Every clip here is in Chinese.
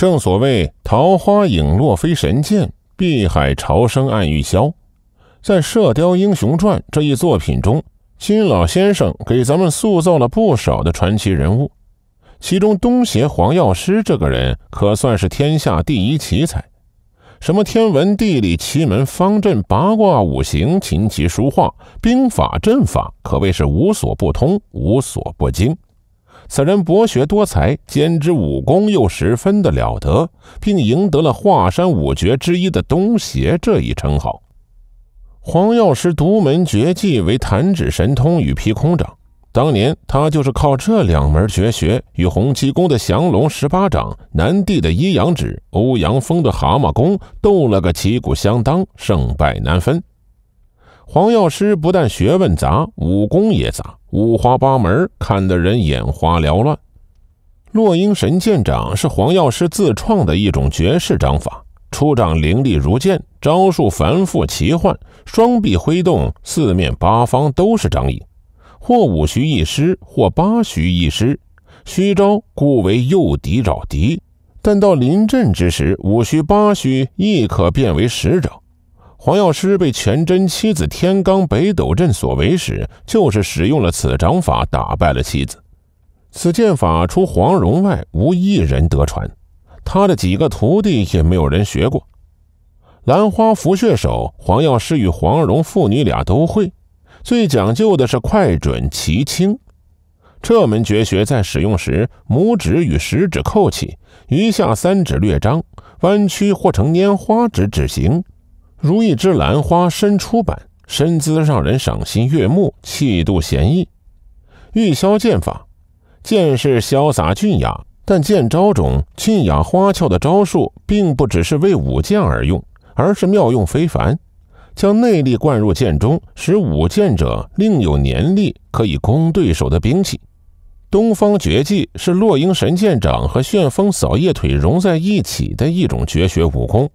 正所谓“桃花影落飞神剑，碧海潮生暗玉箫”。在《射雕英雄传》这一作品中，金老先生给咱们塑造了不少的传奇人物，其中东邪黄药师这个人可算是天下第一奇才。什么天文地理、奇门方阵、八卦五行、琴棋书画、兵法阵法，可谓是无所不通，无所不精。此人博学多才，兼之武功又十分的了得，并赢得了华山五绝之一的东邪这一称号。黄药师独门绝技为弹指神通与劈空掌，当年他就是靠这两门绝学与洪七公的降龙十八掌、南帝的阴阳指、欧阳锋的蛤蟆功斗了个旗鼓相当，胜败难分。黄药师不但学问杂，武功也杂，五花八门，看得人眼花缭乱。落英神剑掌是黄药师自创的一种绝世掌法，出掌凌厉如剑，招数繁复奇幻，双臂挥动，四面八方都是掌影。或五虚一师，或八虚一师。虚招故为诱敌扰敌，但到临阵之时，五虚八虚亦可变为实招。黄药师被全真七子天罡北斗阵所为时，就是使用了此掌法打败了七子。此剑法除黄蓉外，无一人得传，他的几个徒弟也没有人学过。兰花拂血手，黄药师与黄蓉父女俩都会。最讲究的是快、准、齐、轻。这门绝学在使用时，拇指与食指扣起，余下三指略张，弯曲或成拈花指指形。如一只兰花伸出般，身姿让人赏心悦目，气度闲逸。玉箫剑法，剑是潇洒俊雅，但剑招中俊雅花俏的招数，并不只是为舞剑而用，而是妙用非凡，将内力灌入剑中，使舞剑者另有年力可以攻对手的兵器。东方绝技是落英神剑掌和旋风扫叶腿融在一起的一种绝学武功。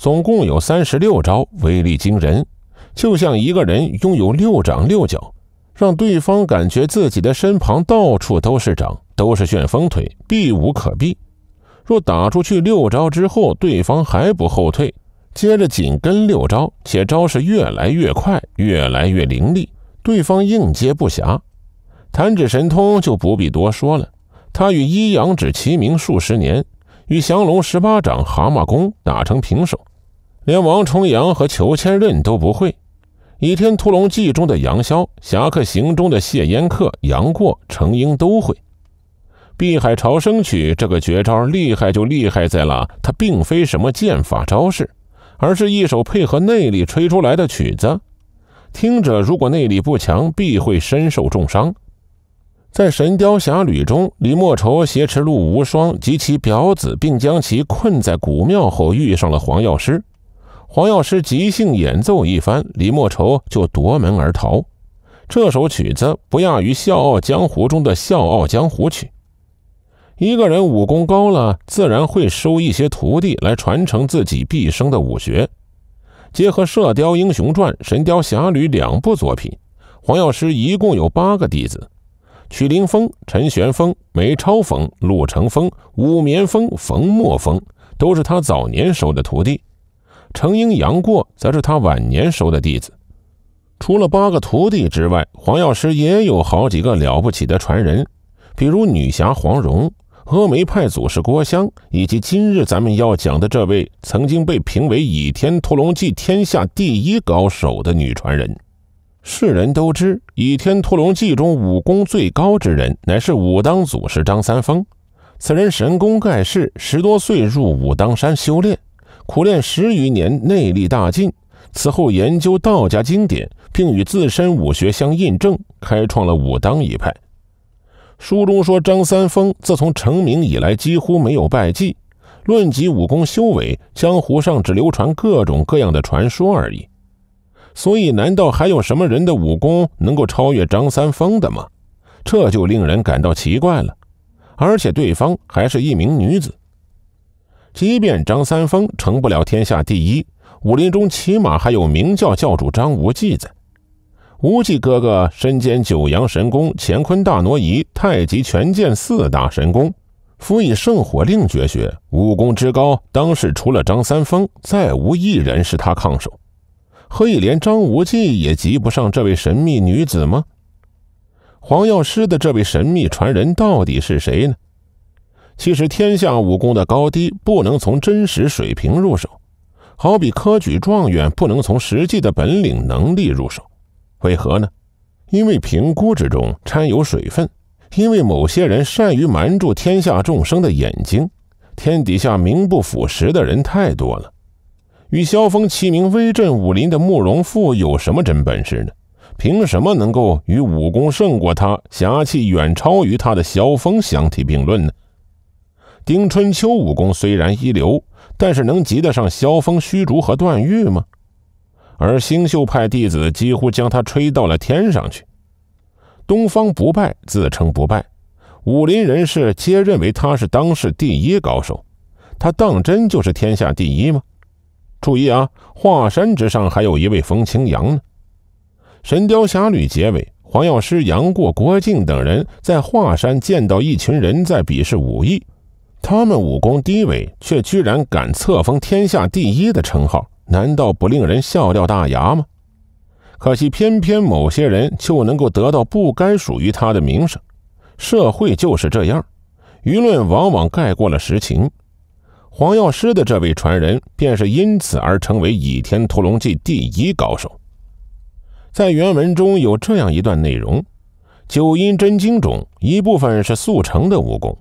总共有三十六招，威力惊人，就像一个人拥有六掌六脚，让对方感觉自己的身旁到处都是掌，都是旋风腿，避无可避。若打出去六招之后，对方还不后退，接着紧跟六招，且招式越来越快，越来越凌厉，对方应接不暇。弹指神通就不必多说了，他与一阳指齐名数十年，与降龙十八掌、蛤蟆功打成平手。连王重阳和裘千仞都不会，《倚天屠龙记》中的杨逍，《侠客行》中的谢烟客、杨过、程英都会，《碧海潮生曲》这个绝招厉害就厉害在了，它并非什么剑法招式，而是一手配合内力吹出来的曲子，听者如果内力不强，必会身受重伤。在《神雕侠侣》中，李莫愁挟持陆无双及其表子，并将其困在古庙后，遇上了黄药师。黄药师即兴演奏一番，李莫愁就夺门而逃。这首曲子不亚于《笑傲江湖》中的《笑傲江湖曲》。一个人武功高了，自然会收一些徒弟来传承自己毕生的武学。结合《射雕英雄传》《神雕侠侣》两部作品，黄药师一共有八个弟子：曲林风、陈玄风、梅超风、陆乘风、武眠风、冯墨风，都是他早年收的徒弟。程英、杨过则是他晚年收的弟子。除了八个徒弟之外，黄药师也有好几个了不起的传人，比如女侠黄蓉、峨眉派祖师郭襄，以及今日咱们要讲的这位曾经被评为《倚天屠龙记》天下第一高手的女传人。世人都知，《倚天屠龙记》中武功最高之人乃是武当祖师张三丰，此人神功盖世，十多岁入武当山修炼。苦练十余年，内力大进。此后研究道家经典，并与自身武学相印证，开创了武当一派。书中说，张三丰自从成名以来，几乎没有败绩。论及武功修为，江湖上只流传各种各样的传说而已。所以，难道还有什么人的武功能够超越张三丰的吗？这就令人感到奇怪了。而且，对方还是一名女子。即便张三丰成不了天下第一，武林中起码还有明教教主张无忌在。无忌哥哥身兼九阳神功、乾坤大挪移、太极拳剑四大神功，辅以圣火令绝学，武功之高，当世除了张三丰，再无一人是他抗手。何以连张无忌也及不上这位神秘女子吗？黄药师的这位神秘传人到底是谁呢？其实，天下武功的高低不能从真实水平入手，好比科举状元不能从实际的本领能力入手，为何呢？因为评估之中掺有水分，因为某些人善于瞒住天下众生的眼睛，天底下名不副实的人太多了。与萧峰齐名、威震武林的慕容复有什么真本事呢？凭什么能够与武功胜过他、侠气远超于他的萧峰相提并论呢？丁春秋武功虽然一流，但是能及得上萧峰、虚竹和段誉吗？而星宿派弟子几乎将他吹到了天上去。东方不败自称不败，武林人士皆认为他是当世第一高手。他当真就是天下第一吗？注意啊，华山之上还有一位风清扬呢。《神雕侠侣》结尾，黄药师、杨过、郭靖等人在华山见到一群人在比试武艺。他们武功低微，却居然敢册封天下第一的称号，难道不令人笑掉大牙吗？可惜，偏偏某些人就能够得到不该属于他的名声。社会就是这样，舆论往往盖过了实情。黄药师的这位传人，便是因此而成为《倚天屠龙记》第一高手。在原文中有这样一段内容：《九阴真经》中一部分是速成的武功。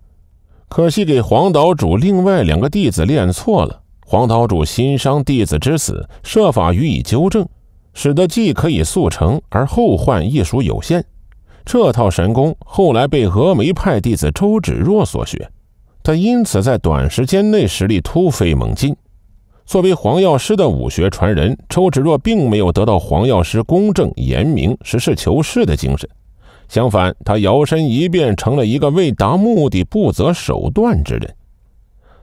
可惜给黄岛主另外两个弟子练错了，黄岛主心伤弟子之死，设法予以纠正，使得既可以速成，而后患亦属有限。这套神功后来被峨眉派弟子周芷若所学，他因此在短时间内实力突飞猛进。作为黄药师的武学传人，周芷若并没有得到黄药师公正严明、实事求是的精神。相反，他摇身一变成了一个为达目的不择手段之人。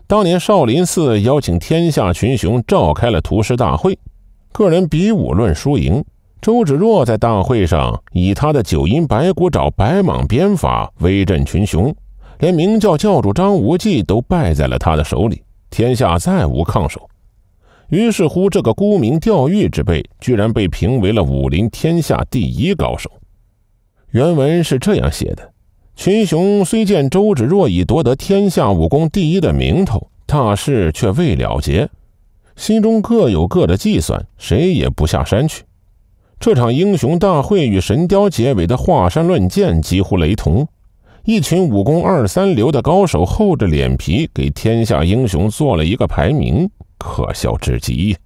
当年少林寺邀请天下群雄，召开了屠师大会，个人比武论输赢。周芷若在大会上以他的九阴白骨爪、白蟒鞭法威震群雄，连明教教主张无忌都败在了他的手里，天下再无抗手。于是乎，这个沽名钓誉之辈，居然被评为了武林天下第一高手。原文是这样写的：群雄虽见周芷若已夺得天下武功第一的名头，大事却未了结，心中各有各的计算，谁也不下山去。这场英雄大会与神雕结尾的华山论剑几乎雷同，一群武功二三流的高手厚着脸皮给天下英雄做了一个排名，可笑至极。